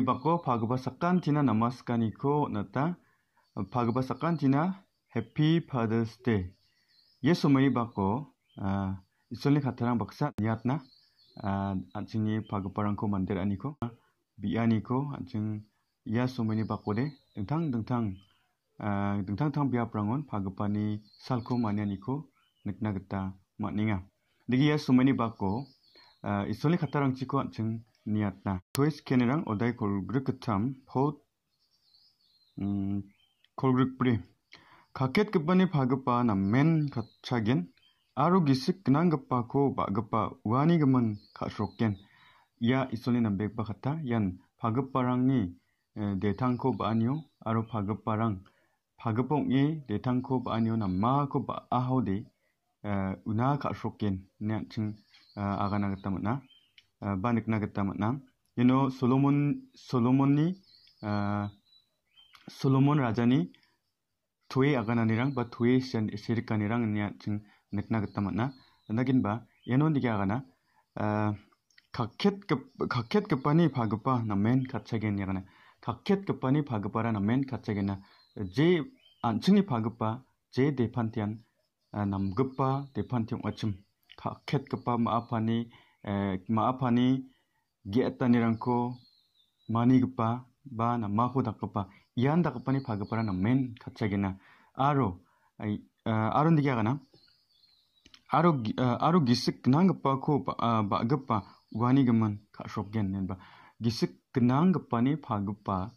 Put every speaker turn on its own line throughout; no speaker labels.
우리 바꿔 바그바사칸 티나 나마스카니코 나타 바그바사칸 티나 해피 파더스데이 예수 머니 바꿔 아 이솔리 카타랑 박사 니아트나 아 안칭이 바그바랑코 만들 아니코 비아니코 안칭 예수 머니 바꿔데 등탕 등탕 아 등탕탕 비아프랑온 바그바니 살코 마니아니코 늑나겠다 마닝아 되게 그 예수 머니 바꿔 이솔리 카타랑 치코 안칭 니았다. 도에스케네랑 어다이 골그르 그탐 포 음, 골그르 뿌리 가켓 급반이 바급바 남맨 가차겐 아루 기스 그난 급바 고 바급바 우아니 그만 가수록겐 야 이솔리 남백바 같다 얀 바급바랑니 대탕코 바니오 아루 바급바랑 바급봉이 대탕코 바니오 남마코 바 아호데 우나 가수록겐 내층 아가나겠다 뭐나 banik nagata matnang you know solomon solomon ni 솔로몬 라자니 투에 아가나니랑 바 투에 시리카니랑 냐 증, 넥나겠다 만나 나긴 바 예논디게 아가나 아, 각켓급 각켓급반이 바급바 나멘 갇혀겠냐가나 각켓급반이 바급바라 나멘 갇혀겠나 제 안층이 바급바 제 대판티안 아, 남급바 대판티 와침 각켓급바 마아파니 maapani geataniranko manigpa ba na mahu dakpa yan dakpa ni phagpa na men khachagena aro arundigi agana aro aro gisik nangpa ko bagpa wani gaman khashopgen nen ba gisik nangpa ni phagpa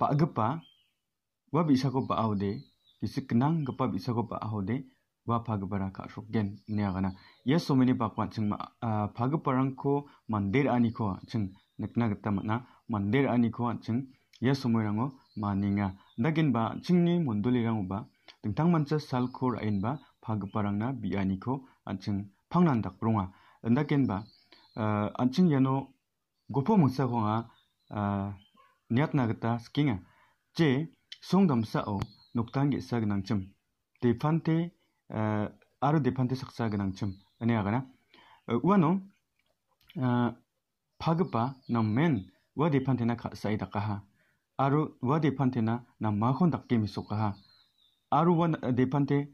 bagpa wa bisako ba aude gisik nangpa bisako ba aude pagabarakashogen neagana yeso mini bakwa ching äh, ma pagaparangko mandir aniko ching nekna gata mana mandir aniko ching yeso mirango maninga dagin ba chingni monduli rango ba tingtang mancha salkor ayin ba pagaparangna bi aniko ching panglan dakbrunga dagin ba äh, ching yano gopo mungsa konga äh, niyat nagata skinga che song damsa o nuktangi sa gnang ching Tepante 아르 디판테 석사 그냥 좀 은혜하거나 우아노 파그바 남맨 와 디판테나 사이다카하 아루 와 디판테나 나 마혼 닥게 미소카하 아루 와 디판테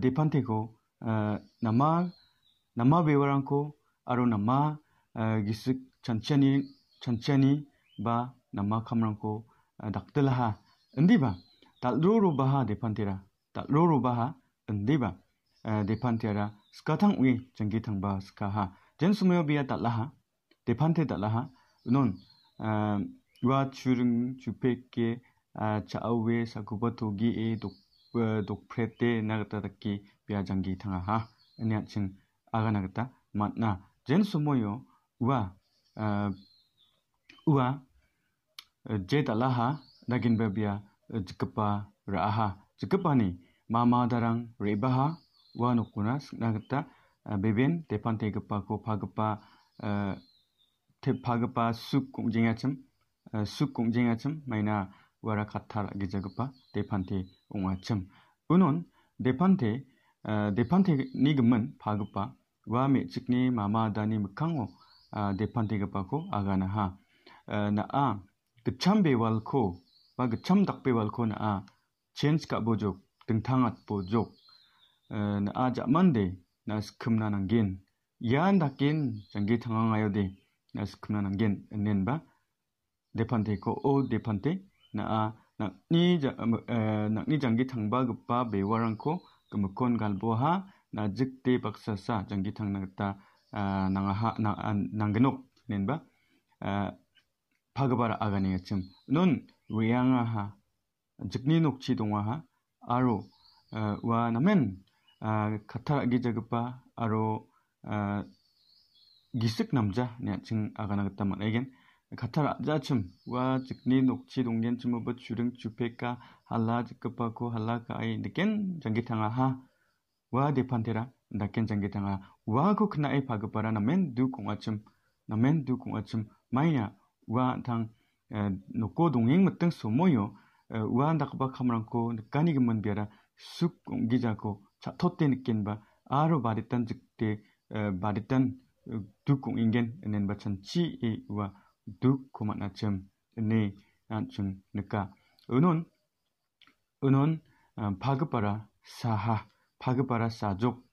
디판테고 나마 나마 베와랑코 아루 나마 기스 천천히 천천히 바 나마 카므랑코 닥들하 인디바 달로로 바하 디판테라 달로로 바하 tandiba eh, depan tiara skatang ui jangki tangba skaha jen sumayo biya dalaha depante dalaha non wa eh, churung chupeke eh, chaawe sakubato gi e dok dok prete nagata takki biya jangki tanga ha anya ching aga nagata matna jen sumayo wa wa je dalaha nagin babia jikapa raha jikapa ni 마마다랑 레바하 와노꾸나 나갔다 아, 베벤 대판테 급하고 바급바 어, 테 바급바 숙 공쟁아침 어, 숙 공쟁아침 마이나 와라 카타라 기자급바 대판테 옹아침 우논 대판테 어, 대판테 니금은 바급바 와메 측니 마마다니 묵캉오 아, 대판테 급하고 아가나하 나아 그참 배왈코 바 그참 닭 배왈코 나아 첸스 가보족 dengtangat bojok eh, na a jamande na skumna nangin yan dakin jangge thangang ayode na skumna nangin nen ba depante ko o depante na a na ni eh, eh, na ni jangge thangba gpa bewarang ko kumkon galbo ha na jikte baksa sa jangge thang nagta nangaha nanggenok nen ba phagbara agani achim nun wiyanga ha jikni nokchi dongwa ha aro wa namen kata gija gupa aro gisik namja ne ching agana gata man egen kata raja chum wa chikni nokchi dongen chum ba churung chupeka hala jikpa ko hala ka ai deken jangi thanga ha wa depantera daken jangi thanga wa ko khna ai phag para namen du kong achum namen du kong achum maya wa thang nokko dongeng mutang somoyo 우한 닥바 카므랑코 간이금은 비라 숙 기자코 차토테 느낀바 아로 바디탄 즉데 바디탄 두쿵 인겐 엔엔 바찬 치이와 두쿠마나쳄 네 안춘 느까 은은 은은 파그바라 사하 파그바라 사족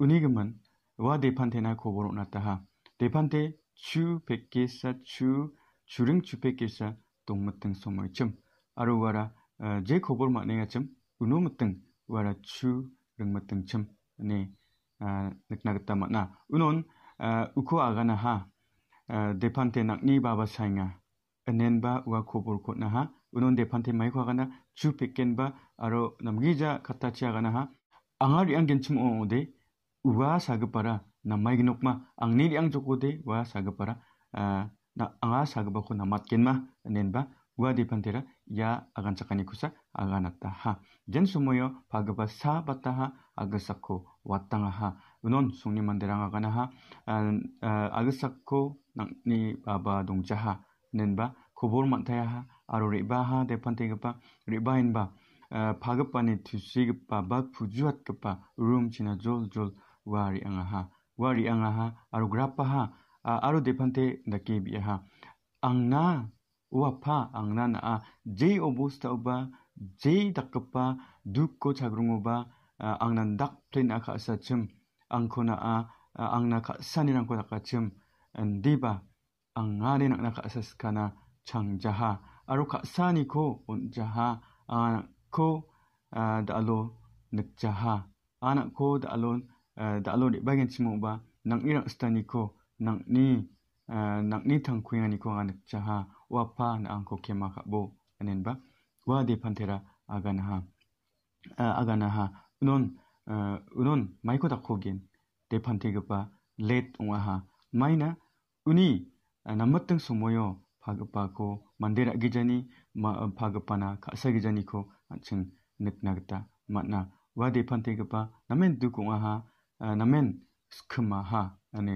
은이금은 와 대판테나 고보로 나타하 대판테 추 백기사 추 주릉 추 백기사 동무등 소모이쯤 aru wara eh, je khobor ma ne yachim uno mutten wara chu rung mutten chim ne eh, nikna gata ma na unon eh, uko aga na ha depante nakni baba sainga nen ba wa khobor ko na ha unon depante mai kho gana chu pekken ba aro namgi ja khata chi aga na ha angari angen chim o de wa sagapara na mai gnok ma angni ri ang joko de wa sagapara na anga sagba ko na matken ma nen ba wa depantera ya akan sakanikusai 아가나타하 겐수모여 바그바사 바타하 아그사코 왔당하하 은원 송님만대랑아가나하 아, 아, 아그사코 낙니 바바 동자하 낸바 고볼만타야하 아로리바하 대판테그바 리바인바 아, 바그바니 뒤시그바바 부주앗그바 우름치나 졸졸 와리앙아하 와리앙아하 아로그라파하 아로 대판테 나케비아하 앙나 우아파 앙나나아 제이 오보스타 오바 제이 닥급바 두코 자그롱오바 앙난 닥 플레인 아카사쯤 앙코나아 앙나 카산이랑코 닥카쯤 디바 앙아리 낙나카사스카나 창자하 아로카사니코 온자하 아코 다알로 늑자하 아나코 다알론 다알로 리바겐 치모바 낭이랑 스타니코 낭니 낭니 탕쿠이나니코 아늑자하 wa pa na ang ko kema ka bo anen ba wa de pantera aga na ha aga na ha unon unon mai ko ta ko gen de pante ge ba let wa ha mai na uni namat tung sumoyo phagpa ko mandira gi jani ma phagpa na ka sa gi jani ko achin nit na gta ma na wa de pante ge ba namen du ko wa ha namen skma ha ane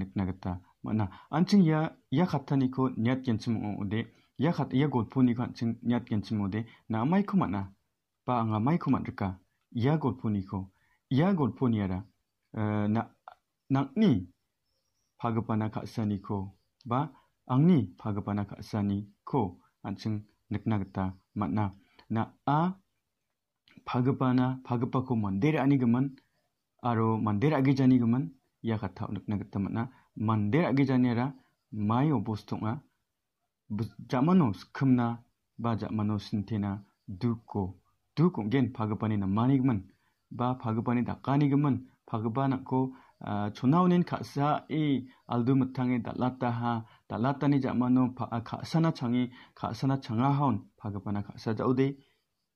nit na gta wana anching ya ya kata ni ko nyat kenchim ode ya khat ya god puni kan ching nyat kenchim ode na mai khuma na pa nga mai khuma rka ya god puni ko ya god puni ara na nak ni phagapana kha sani ko ba angni phagapana kha sani ko anching nak gata mana, na a phagapana phagapa ko mandir ani gaman aro mandir agi jani gaman ya khatha nikna gata mana. m a n d e r agi janera m a i o b o s t o n g a jamano skumna ba jamano sintena duko duko gen pagapani na manigman ba pagapani da kanigman pagapana ko c h o n a u n e n khasa e aldu mutange dalata ha dalata ni jamano khasana changi khasana changa haun pagapana khasa jaude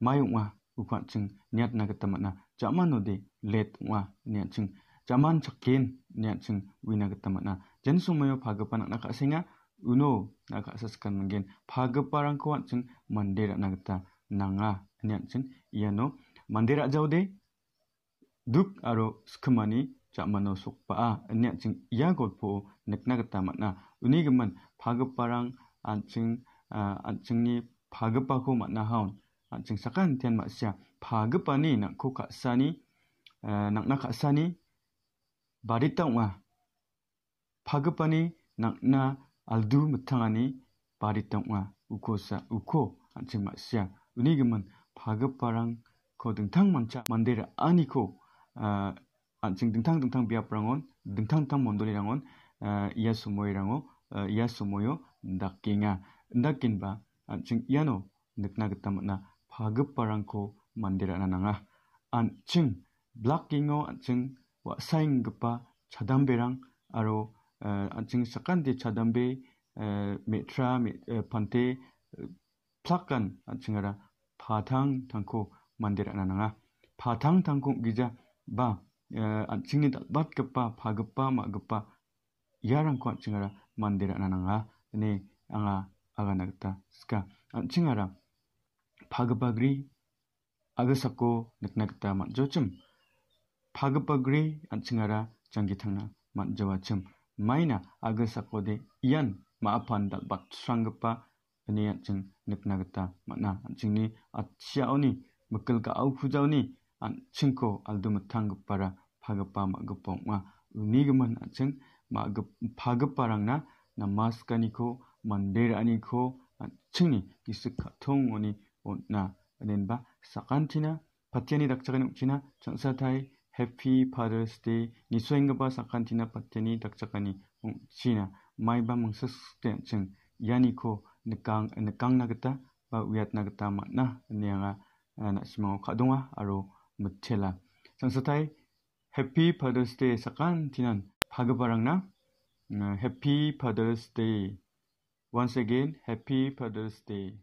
mayungwa ukwaching nyat nagatama na jamano de let wa nyaching jaman cekin niat sin wina ke tamat na jen sumayo pagapan nak nak asinga uno nak kak saskan mungkin pagaparang kuat sin mandira nak ta nanga niat sin iya no mandira jauh de duk aro skemani jaman no sukpa a niat sin iya golpo nak nak tamat na uni geman pagaparang ancing ancing ni pagapaku mat na haun ancing sakan tian mak sia pagapani nak kukak sani nak nak sani 바리 땅와 파급바니 낙나 알두 무탕하니 바리 땅와 우코사 우코 안치마시야 은이금은 파급바랑 거등탕 만차 만데르 아니코 아 안칭 등탕 등탕 비아프랑온 등탕 탕 몬돌이랑온 이야스모이랑오 이야스모요 낙깅아 낙긴바 안칭 야노 늑나그타마나 파급바랑코 만데르 안나나 안칭 블락킹오 안칭 wa saing gpa chadambe rang aro anching sakan de chadambe metra pante plakan anching ara patang tangko mandir ananga patang tangko gija ba anching ni bat gpa pha gpa ma gpa yarang ko anching ara mandir ananga ne anga aga aga sakko nak ma jochum 파급바그리 안층하라 장기탕나 만저와첨 마이나 아그사코데 이안 마아판달박 추랑급바 은혜 안층 늑나겠다 마나 안층니 아치아오니 먹을까 아우후자오니 안층코 알두무탕급바라 파급바 마급봉 마 음이그만 안층 마급 파급바랑나 나마스카니코 만데라니코 안층니 기스카통오니 온나 은혜바 사칸티나 바티아니 닥쳐가는 옥치나 전사타이 해피 파더스 데이 니소잉가바 사칸티나 파테니 닥차카니 치나 마이바 망스스텐 증 야니코 느강 느강나겠다 바 위앗나겠다 마나 니아가 나 시마오 카동아 아로 무첼라 상사타이 해피 파더스 데이 사칸티난 파그바랑나 해피 파더스 데이 once again happy father's day